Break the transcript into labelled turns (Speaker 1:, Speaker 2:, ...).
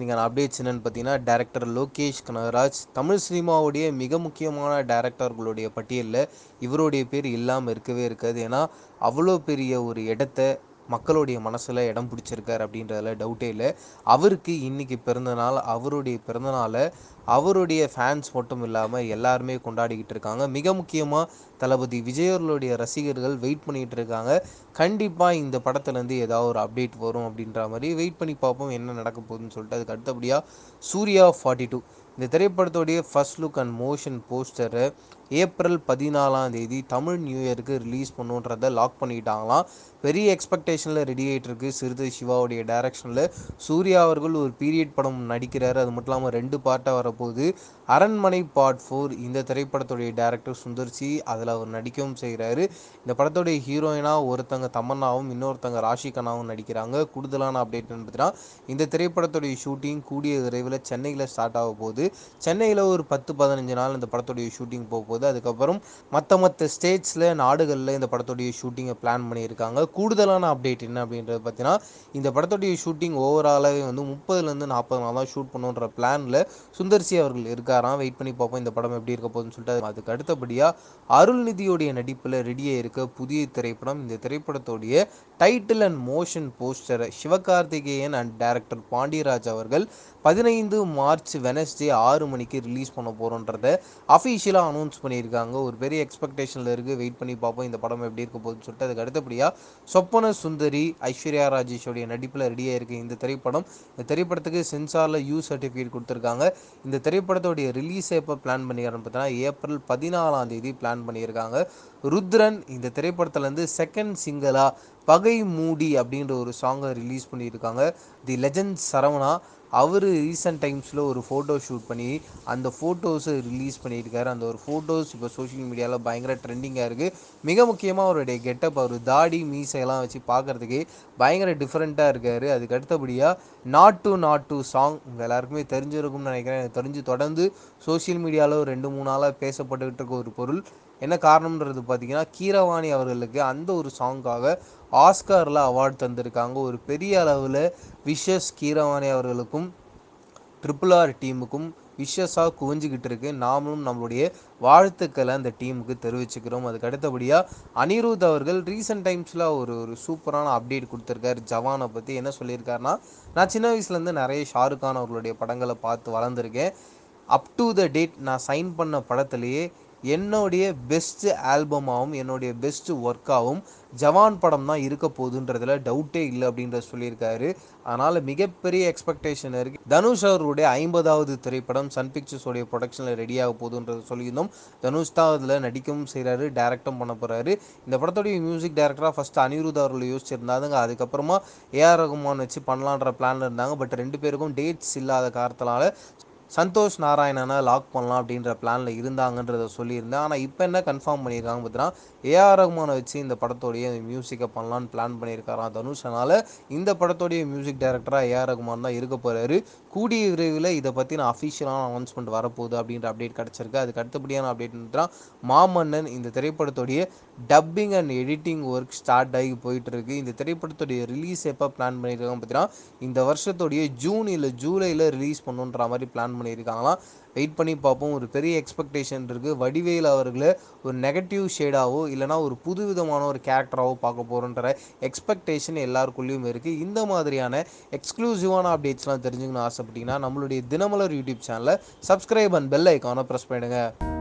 Speaker 1: நீங்கள் அப்டேட்ஸ் என்னென்னு பார்த்தீங்கன்னா டேரக்டர் லோகேஷ் கனகராஜ் தமிழ் சினிமாவுடைய மிக முக்கியமான டேரக்டர்களுடைய பட்டியலில் இவருடைய பேர் இல்லாமல் இருக்கவே இருக்காது ஏன்னா அவ்வளோ பெரிய ஒரு இடத்த மக்களுடைய மனசில் இடம் பிடிச்சிருக்கார் அப்படின்றதுல டவுட்டே இல்லை அவருக்கு இன்றைக்கி பிறந்தநாள் அவருடைய பிறந்தநாளை அவருடைய ஃபேன்ஸ் மட்டும் இல்லாமல் எல்லாருமே கொண்டாடிக்கிட்டு இருக்காங்க மிக முக்கியமாக தளபதி விஜயர்களுடைய ரசிகர்கள் வெயிட் பண்ணிகிட்டு இருக்காங்க கண்டிப்பாக இந்த படத்துலேருந்து ஏதாவது ஒரு அப்டேட் வரும் அப்படின்ற மாதிரி வெயிட் பண்ணி பார்ப்போம் என்ன நடக்க போகுதுன்னு சொல்லிட்டு அதுக்கு அடுத்தபடியாக சூர்யா ஃபார்ட்டி டூ இந்த திரைப்படத்துடைய first look and motion poster April பதினாலாம் தேதி தமிழ் நியூ இயருக்கு ரிலீஸ் பண்ணுன்றதை லாக் பண்ணிட்டாங்களாம் பெரிய எக்ஸ்பெக்டேஷனில் ரெடி ஆகிட்டு இருக்கு சிறுதை சிவாவுடைய டைரக்ஷனில் சூர்யா அவர்கள் ஒரு பீரியட் படம் நடிக்கிறார் அது மட்டும் இல்லாமல் ரெண்டு பார்ட்டாக வரப்போகுது அரண்மனை பார்ட் ஃபோர் இந்த திரைப்படத்துடைய டேரக்டர் சுந்தர்சி அதில் அவர் நடிக்கவும் செய்கிறாரு இந்த படத்துடைய ஹீரோயினாக ஒருத்தங்க தமன்னாவும் இன்னொருத்தங்க ராஷிகனாவும் நடிக்கிறாங்க கூடுதலான அப்டேட் பார்த்தீங்கன்னா இந்த திரைப்படத்துடைய ஷூட்டிங் கூடிய விரைவில் சென்னையில் ஸ்டார்ட் ஆக போகுது சென்னையில் ஒரு பத்து பதினஞ்சு நாள் இந்த படத்துடைய ஷூட்டிங் போக போகுது போகுது அதுக்கப்புறம் மற்ற மற்ற ஸ்டேட்ஸில் நாடுகளில் இந்த படத்துடைய ஷூட்டிங்கை பிளான் பண்ணியிருக்காங்க கூடுதலான அப்டேட் என்ன அப்படின்றது பார்த்தீங்கன்னா இந்த படத்துடைய ஷூட்டிங் ஓவராலாகவே வந்து முப்பதுலேருந்து நாற்பது நாள் தான் ஷூட் பண்ணுன்ற பிளானில் சுந்தர்சி அவர்கள் இருக்காராம் வெயிட் பண்ணி பார்ப்போம் இந்த படம் எப்படி இருக்க போகுதுன்னு சொல்லிட்டு அதுக்கு அடுத்தபடியாக அருள்நிதியோடைய நடிப்பில் ரெடியாக இருக்க புதிய திரைப்படம் இந்த திரைப்படத்துடைய டைட்டில் அண்ட் மோஷன் போஸ்டரை சிவகார்த்திகேயன் அண்ட் டேரக்டர் பாண்டியராஜ் அவர்கள் பதினைந்து மார்ச் வெனஸ்டே ஆறு மணிக்கு ரிலீஸ் பண்ண போகிறோன்றத அஃபீஷியலாக அனௌன்ஸ் பண்ணியிருக்காங்க ஒரு பெரிய எக்ஸ்பெக்டேஷனில் இருக்குது வெயிட் பண்ணி பார்ப்போம் இந்த படம் எப்படி இருக்க போகுதுன்னு சொல்லிட்டு அதுக்கு அடுத்தபடியாக சொப்பன சுந்தரி ஐஸ்வர்யா ராஜேஷோடைய நடிப்பில் ரெடியாக இருக்கு இந்த திரைப்படம் இந்த திரைப்படத்துக்கு சென்சாரில் யூ சர்டிஃபிகேட் கொடுத்துருக்காங்க இந்த திரைப்படத்தோடைய ரிலீஸ் எப்போ பிளான் பண்ணிக்கிறான்னு பார்த்தீங்கன்னா ஏப்ரல் பதினாலாம் தேதி பிளான் பண்ணியிருக்காங்க ருத்ரன் இந்த திரைப்படத்துலேருந்து செகண்ட் சிங்கிளாக பகை மூடி அப்படின்ற ஒரு சாங்கை ரிலீஸ் பண்ணியிருக்காங்க தி லெஜண்ட் சரவணா அவர் ரீசெண்ட் டைம்ஸில் ஒரு ஃபோட்டோ ஷூட் பண்ணி அந்த ஃபோட்டோஸை ரிலீஸ் பண்ணியிருக்காரு அந்த ஒரு ஃபோட்டோஸ் இப்போ சோஷியல் மீடியாவில் பயங்கர ட்ரெண்டிங்காக இருக்குது மிக முக்கியமாக அவருடைய கெட்டப் அவர் தாடி மீசையெல்லாம் வச்சு பார்க்குறதுக்கு பயங்கர டிஃப்ரெண்ட்டாக இருக்கார் அதுக்கு அடுத்தபடியாக Naatu Naatu song உங்கள் எல்லாருக்குமே தெரிஞ்சிருக்கும்னு நினைக்கிறேன் எனக்கு தெரிஞ்சு தொடர்ந்து சோஷியல் மீடியாவில் ரெண்டு மூணு நாளாக பேசப்பட்டுக்கிட்டு இருக்க ஒரு பொருள் என்ன காரணம்ன்றது பார்த்தீங்கன்னா கீரவாணி அவர்களுக்கு அந்த ஒரு சாங்காக ஆஸ்கரில் அவார்டு தந்திருக்காங்க ஒரு பெரிய அளவில் விஷஸ் கீரவாணி அவர்களுக்கும் ட்ரிபிள் ஆர் டீமுக்கும் விஷஸாக குவிஞ்சிக்கிட்டு இருக்கு நாமளும் நம்மளுடைய வாழ்த்துக்களை அந்த டீமுக்கு தெரிவிச்சுக்கிறோம் அதுக்கு அடுத்தபடியாக அனிருத் அவர்கள் ரீசெண்ட் டைம்ஸில் ஒரு ஒரு சூப்பரான அப்டேட் கொடுத்துருக்காரு ஜவானை பற்றி என்ன சொல்லியிருக்காருன்னா நான் சின்ன வயசுலேருந்து நிறைய ஷாருக் கான் அவர்களுடைய படங்களை பார்த்து வளர்ந்துருக்கேன் அப் டு த டேட் நான் சைன் பண்ண படத்துலேயே என்னுடைய பெஸ்ட்டு ஆல்பமாகவும் என்னுடைய பெஸ்ட்டு ஒர்க்காகவும் ஜவான் படம் தான் இருக்க போகுதுன்றதுல டவுட்டே இல்லை அப்படின்றத சொல்லியிருக்காரு அதனால் மிகப்பெரிய எக்ஸ்பெக்டேஷன் இருக்குது தனுஷ் அவருடைய ஐம்பதாவது திரைப்படம் சன் பிக்சர்ஸோடைய ப்ரொடக்ஷனில் ரெடியாக போகுதுன்றதை சொல்லியிருந்தோம் தனுஷ் தான் அதில் நடிக்கவும் செய்கிறாரு டேரக்டும் பண்ண போகிறாரு இந்த படத்துடைய மியூசிக் டைரக்டராக ஃபஸ்ட்டு அனிருத் அவர்கள் யோசிச்சிருந்தாங்க அதுக்கப்புறமா ஏஆர் ரகுமான் வச்சு பண்ணலான்ற பிளானில் இருந்தாங்க பட் ரெண்டு பேருக்கும் டேட்ஸ் இல்லாத காரத்தினால சந்தோஷ் நாராயணனை லாக் பண்ணலாம் அப்படின்ற பிளானில் இருந்தாங்கன்றத சொல்லியிருந்தேன் ஆனால் இப்போ என்ன கன்ஃபார்ம் பண்ணியிருக்காங்க பார்த்தீங்கன்னா ஏஆர் ரகுமான வச்சு இந்த படத்தோடைய மியூசிக்கை பண்ணலான்னு பிளான் பண்ணியிருக்காராம் தனுஷனால் இந்த படத்தோடைய மியூசிக் டைரக்டராக ஏஆர் ரகுமான் தான் இருக்க போகிறாரு கூடிய விரைவில் இதை பற்றின அஃபிஷியலான அனௌன்ஸ்மெண்ட் வரப்போகுது அப்படின்ற அப்டேட் கிடச்சிருக்கு அதுக்கு அடுத்தபடியான அப்டேட்னு மாமன்னன் இந்த திரைப்படத்தோடைய dubbing and editing work start ஆகி போயிட்டுருக்கு இந்த திரைப்படத்தோடைய ரிலீஸ் எப்போ பிளான் பண்ணியிருக்காங்க பார்த்தீங்கன்னா இந்த வருஷத்துடைய ஜூன் இல்லை ஜூலையில் ரிலீஸ் பண்ணுன்ற மாதிரி பிளான் பண்ணியிருக்காங்களாம் வெயிட் பண்ணி பார்ப்போம் ஒரு பெரிய எக்ஸ்பெக்டேஷன் இருக்குது வடிவேல் அவர்களை ஒரு நெகட்டிவ் ஷேடாவோ இல்லைனா ஒரு புது விதமான ஒரு கேரக்டராகவோ பார்க்க போகிறோன்ற எக்ஸ்பெக்டேஷன் எல்லாருக்குள்ளேயும் இருக்குது இந்த மாதிரியான எக்ஸ்க்ளூசிவான அப்டேட்ஸ்லாம் தெரிஞ்சுக்கணும்னு ஆசைப்பட்டீங்கன்னா நம்மளுடைய தினமலர் யூடியூப் சேனலை சப்ஸ்கிரைப் அண்ட் பெல் ஐக்கானை ப்ரெஸ் பண்ணிடுங்க